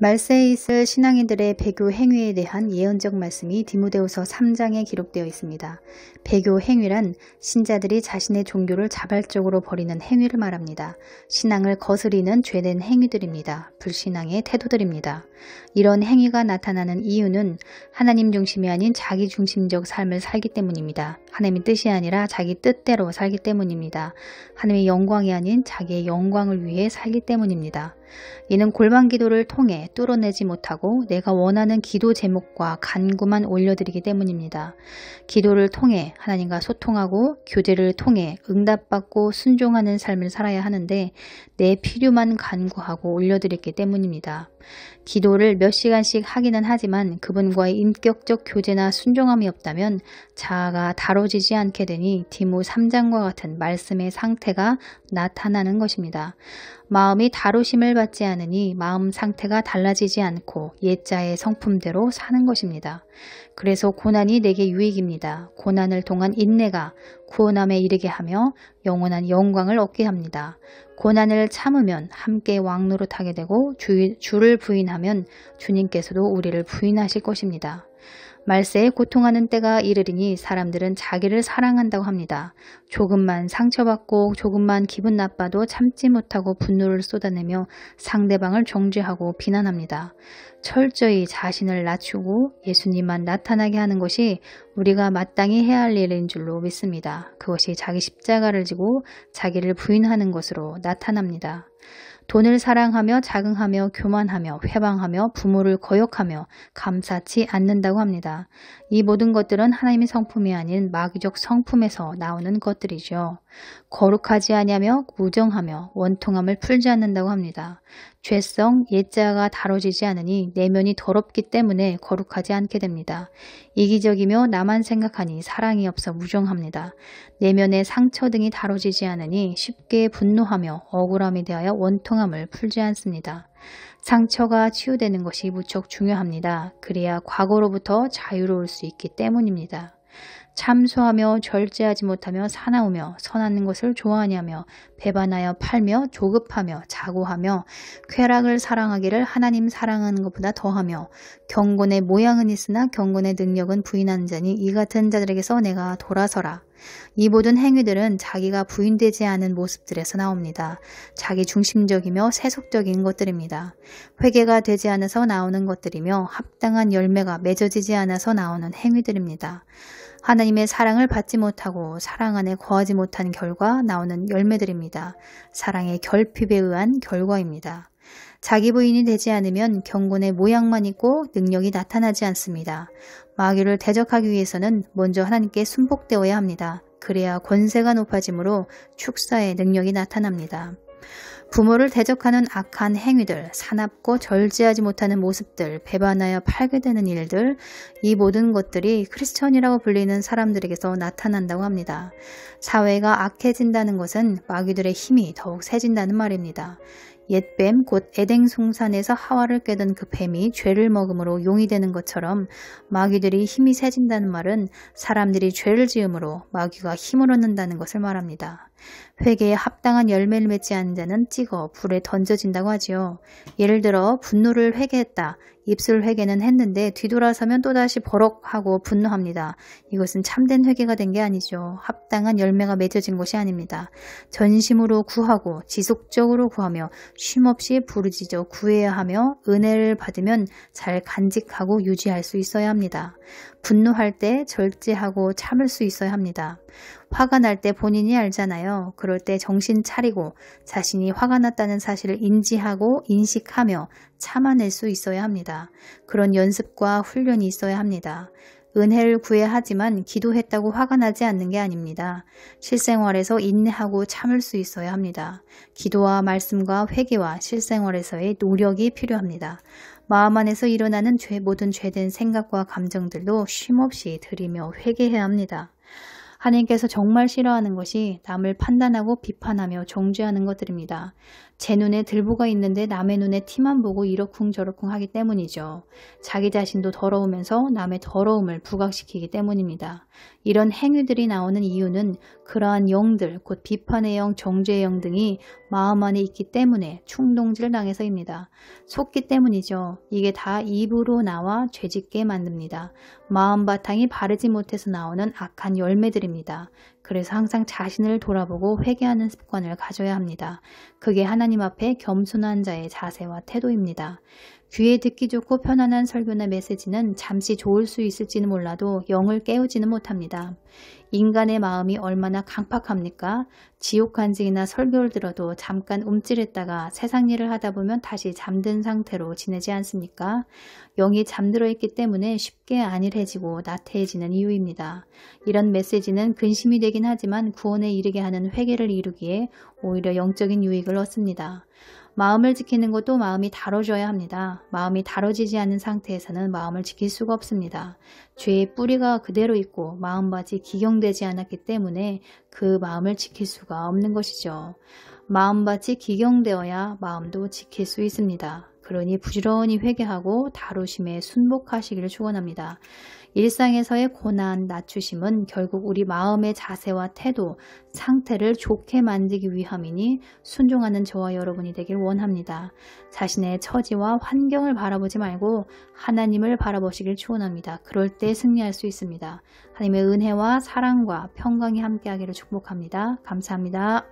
말세에 있을 신앙인들의 배교 행위에 대한 예언적 말씀이 디모데후서 3장에 기록되어 있습니다. 배교 행위란 신자들이 자신의 종교를 자발적으로 버리는 행위를 말합니다. 신앙을 거스리는 죄된 행위들입니다. 불신앙의 태도들입니다. 이런 행위가 나타나는 이유는 하나님 중심이 아닌 자기 중심적 삶을 살기 때문입니다. 하나님의 뜻이 아니라 자기 뜻대로 살기 때문입니다. 하나님의 영광이 아닌 자기의 영광을 위해 살기 때문입니다. 이는 골반 기도를 통해 뚫어내지 못하고 내가 원하는 기도 제목과 간구만 올려드리기 때문입니다. 기도를 통해 하나님과 소통하고 교제를 통해 응답받고 순종하는 삶을 살아야 하는데 내 필요만 간구하고 올려드렸기 때문입니다. 기도를 몇 시간씩 하기는 하지만 그분과의 인격적 교제나 순종함이 없다면 자아가 다뤄 이루어지지 않게 되니 디모 3장과 같은 말씀의 상태가 나타나는 것입니다. 마음이 다루심을 받지 않으니 마음 상태가 달라지지 않고 옛자의 성품대로 사는 것입니다. 그래서 고난이 내게 유익입니다. 고난을 통한 인내가 구원함에 이르게 하며 영원한 영광을 얻게 합니다. 고난을 참으면 함께 왕노릇하게 되고 주, 주를 부인하면 주님께서도 우리를 부인하실 것입니다. 말세에 고통하는 때가 이르리니 사람들은 자기를 사랑한다고 합니다. 조금만 상처받고 조금만 기분 나빠도 참지 못하고 분노를 쏟아내며 상대방을 정죄하고 비난합니다. 철저히 자신을 낮추고 예수님만 나타나게 하는 것이 우리가 마땅히 해야 할 일인 줄로 믿습니다. 그것이 자기 십자가를 지고 자기를 부인하는 것으로 나타납니다. 돈을 사랑하며 자긍하며 교만하며 회방하며 부모를 거역하며 감사치 않는다고 합니다. 이 모든 것들은 하나님의 성품이 아닌 마귀적 성품에서 나오는 것들이죠. 거룩하지 아니하며 우정하며 원통함을 풀지 않는다고 합니다. 죄성, 옛자가 다뤄지지 않으니 내면이 더럽기 때문에 거룩하지 않게 됩니다. 이기적이며 나만 생각하니 사랑이 없어 우정합니다 내면의 상처 등이 다뤄지지 않으니 쉽게 분노하며 억울함에 대하여 원통 성함을 풀지 않습니다. 상처가 치유되는 것이 무척 중요합니다. 그래야 과거로부터 자유로울 수 있기 때문입니다. 참소하며 절제하지 못하며 사나우며 선하는 것을 좋아하냐며 배반하여 팔며 조급하며 자고하며 쾌락을 사랑하기를 하나님 사랑하는 것보다 더하며 경건의 모양은 있으나 경건의 능력은 부인한 자니 이 같은 자들에게서 내가 돌아서라. 이 모든 행위들은 자기가 부인되지 않은 모습들에서 나옵니다. 자기 중심적이며 세속적인 것들입니다. 회개가 되지 않아서 나오는 것들이며 합당한 열매가 맺어지지 않아서 나오는 행위들입니다. 하나님의 사랑을 받지 못하고 사랑 안에 거하지 못한 결과 나오는 열매들입니다. 사랑의 결핍에 의한 결과입니다. 자기 부인이 되지 않으면 경군의 모양만 있고 능력이 나타나지 않습니다. 마귀를 대적하기 위해서는 먼저 하나님께 순복되어야 합니다. 그래야 권세가 높아지므로 축사의 능력이 나타납니다. 부모를 대적하는 악한 행위들, 사납고 절제하지 못하는 모습들, 배반하여 팔게 되는 일들, 이 모든 것들이 크리스천이라고 불리는 사람들에게서 나타난다고 합니다. 사회가 악해진다는 것은 마귀들의 힘이 더욱 세진다는 말입니다. 옛뱀 곧에덴 송산에서 하와를 깨든그 뱀이 죄를 먹음으로 용이 되는 것처럼 마귀들이 힘이 세진다는 말은 사람들이 죄를 지음으로 마귀가 힘을 얻는다는 것을 말합니다. 회개에 합당한 열매를 맺지 않는 자는 찍어 불에 던져진다고 하지요. 예를 들어 분노를 회개했다. 입술 회개는 했는데 뒤돌아서면 또다시 버럭 하고 분노합니다. 이것은 참된 회개가 된 게 아니죠. 합당한 열매가 맺어진 것이 아닙니다. 전심으로 구하고 지속적으로 구하며 쉼없이 부르짖어 구해야 하며 은혜를 받으면 잘 간직하고 유지할 수 있어야 합니다. 분노할 때 절제하고 참을 수 있어야 합니다. 화가 날 때 본인이 알잖아요. 그럴 때 정신 차리고 자신이 화가 났다는 사실을 인지하고 인식하며 참아낼 수 있어야 합니다. 그런 연습과 훈련이 있어야 합니다. 은혜를 구해야 하지만 기도했다고 화가 나지 않는 게 아닙니다. 실생활에서 인내하고 참을 수 있어야 합니다. 기도와 말씀과 회개와 실생활에서의 노력이 필요합니다. 마음 안에서 일어나는 죄 모든 죄된 생각과 감정들도 쉼없이 들이며 회개해야 합니다. 하나님께서 정말 싫어하는 것이 남을 판단하고 비판하며 정죄하는 것들입니다. 제 눈에 들보가 있는데 남의 눈에 티만 보고 이러쿵저러쿵 하기 때문이죠. 자기 자신도 더러우면서 남의 더러움을 부각시키기 때문입니다. 이런 행위들이 나오는 이유는 그러한 영들, 곧 비판의 영, 정죄의 영 등이 마음 안에 있기 때문에 충동질 당해서입니다. 속기 때문이죠. 이게 다 입으로 나와 죄짓게 만듭니다. 마음 바탕이 바르지 못해서 나오는 악한 열매들입니다. 그래서 항상 자신을 돌아보고 회개하는 습관을 가져야 합니다. 그게 하나님 앞에 겸손한 자의 자세와 태도입니다. 귀에 듣기 좋고 편안한 설교나 메시지는 잠시 좋을 수 있을지는 몰라도 영을 깨우지는 못합니다. 인간의 마음이 얼마나 강팍합니까? 지옥 간증이나 설교를 들어도 잠깐 움찔했다가 세상 일을 하다 보면 다시 잠든 상태로 지내지 않습니까? 영이 잠들어 있기 때문에 쉽게 안일해지고 나태해지는 이유입니다. 이런 메시지는 근심이 되긴 하지만 구원에 이르게 하는 회개를 이루기에 오히려 영적인 유익을 얻습니다. 마음을 지키는 것도 마음이 다뤄져야 합니다. 마음이 다뤄지지 않은 상태에서는 마음을 지킬 수가 없습니다. 죄의 뿌리가 그대로 있고 마음밭이 기경되지 않았기 때문에 그 마음을 지킬 수가 없는 것이죠. 마음밭이 기경되어야 마음도 지킬 수 있습니다. 그러니 부지런히 회개하고 다루심에 순복하시기를 축원합니다. 일상에서의 고난, 낮추심은 결국 우리 마음의 자세와 태도, 상태를 좋게 만들기 위함이니 순종하는 저와 여러분이 되길 원합니다. 자신의 처지와 환경을 바라보지 말고 하나님을 바라보시길 축원합니다. 그럴 때 승리할 수 있습니다. 하나님의 은혜와 사랑과 평강이 함께하기를 축복합니다. 감사합니다.